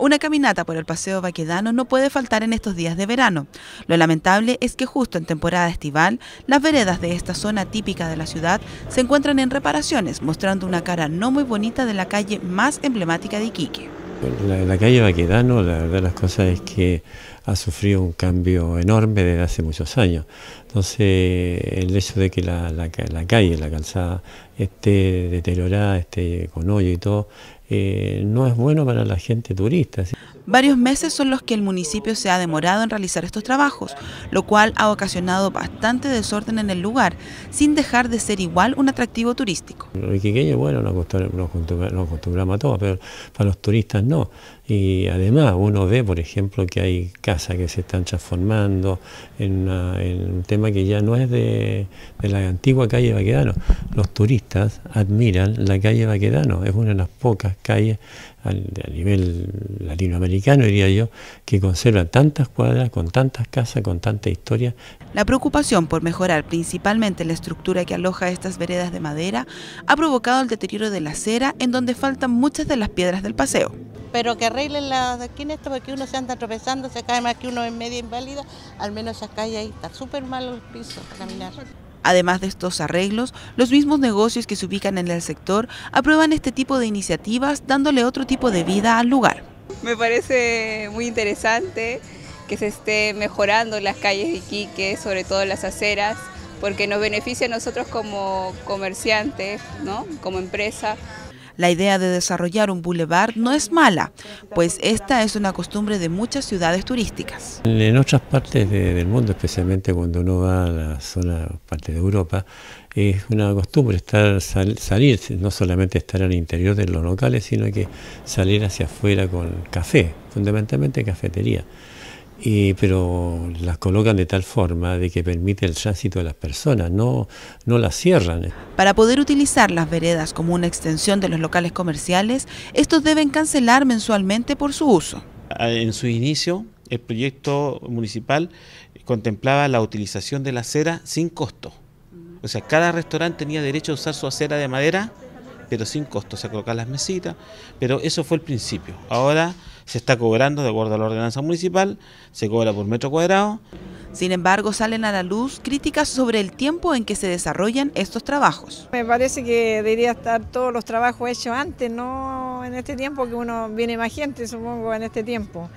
Una caminata por el Paseo Baquedano no puede faltar en estos días de verano. Lo lamentable es que justo en temporada estival, las veredas de esta zona típica de la ciudad se encuentran en reparaciones, mostrando una cara no muy bonita de la calle más emblemática de Iquique. La, calle Baquedano, la verdad las cosas es que ha sufrido un cambio enorme desde hace muchos años. Entonces, el hecho de que la calle, la calzada, esté deteriorada, esté con hoyo y todo, eh, no es bueno para la gente turista. Varios meses son los que el municipio se ha demorado en realizar estos trabajos, lo cual ha ocasionado bastante desorden en el lugar, sin dejar de ser igual un atractivo turístico. Los iquiqueños, bueno, nos acostumbramos, a todos, pero para los turistas no. Y además uno ve, por ejemplo, que hay casas que se están transformando en, un tema que ya no es de, de la antigua calle Baquedano. Los turistas admiran la calle Baquedano, es una de las pocas calles a nivel latinoamericano, diría yo, que conserva tantas cuadras, con tantas casas, con tanta historia. La preocupación por mejorar principalmente la estructura que aloja estas veredas de madera ha provocado el deterioro de la acera en donde faltan muchas de las piedras del paseo. Pero que arreglen las en esto porque uno se anda tropezando, se cae más que uno en media inválida, al menos acá y ahí está súper mal el piso para caminar. Además de estos arreglos, los mismos negocios que se ubican en el sector aprueban este tipo de iniciativas dándole otro tipo de vida al lugar. Me parece muy interesante que se esté mejorando las calles de Iquique, sobre todo las aceras, porque nos beneficia a nosotros como comerciantes, ¿no? como empresa, la idea de desarrollar un bulevar no es mala, pues esta es una costumbre de muchas ciudades turísticas. En otras partes del mundo, especialmente cuando uno va a la zona, parte de Europa, es una costumbre estar salir, no solamente estar al interior de los locales, sino que salir hacia afuera con café, fundamentalmente cafetería y pero las colocan de tal forma de que permite el tránsito de las personas, no, no las cierran. Para poder utilizar las veredas como una extensión de los locales comerciales, estos deben cancelar mensualmente por su uso. Ah, en su inicio, el proyecto municipal contemplaba la utilización de la acera sin costo. O sea, cada restaurante tenía derecho a usar su acera de madera, pero sin costo, o sea, colocar las mesitas, pero eso fue el principio. Ahora se está cobrando de acuerdo a la ordenanza municipal, se cobra por metro cuadrado. Sin embargo, salen a la luz críticas sobre el tiempo en que se desarrollan estos trabajos. Me parece que debería estar todos los trabajos hechos antes, no en este tiempo, que uno viene más gente, supongo, en este tiempo,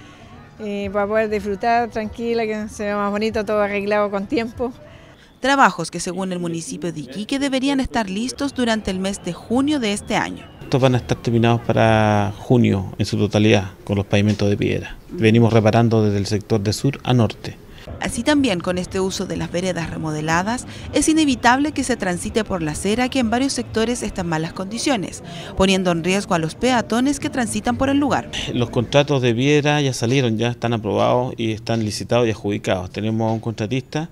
eh, para poder disfrutar tranquila, que se vea más bonito, todo arreglado con tiempo trabajos que según el municipio de Iquique deberían estar listos durante el mes de junio de este año van a estar terminados para junio en su totalidad con los pavimentos de piedra. Venimos reparando desde el sector de sur a norte. Así también, con este uso de las veredas remodeladas, es inevitable que se transite por la acera que en varios sectores está en malas condiciones, poniendo en riesgo a los peatones que transitan por el lugar. Los contratos de piedra ya salieron, ya están aprobados y están licitados y adjudicados. Tenemos a un contratista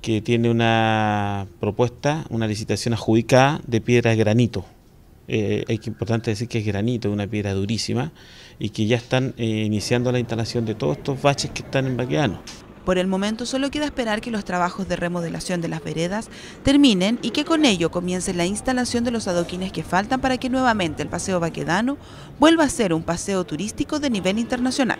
que tiene una propuesta, una licitación adjudicada de piedra de granito es eh, importante decir que es granito, una piedra durísima, y que ya están eh, iniciando la instalación de todos estos baches que están en Baquedano. Por el momento solo queda esperar que los trabajos de remodelación de las veredas terminen y que con ello comience la instalación de los adoquines que faltan para que nuevamente el Paseo Baquedano vuelva a ser un paseo turístico de nivel internacional.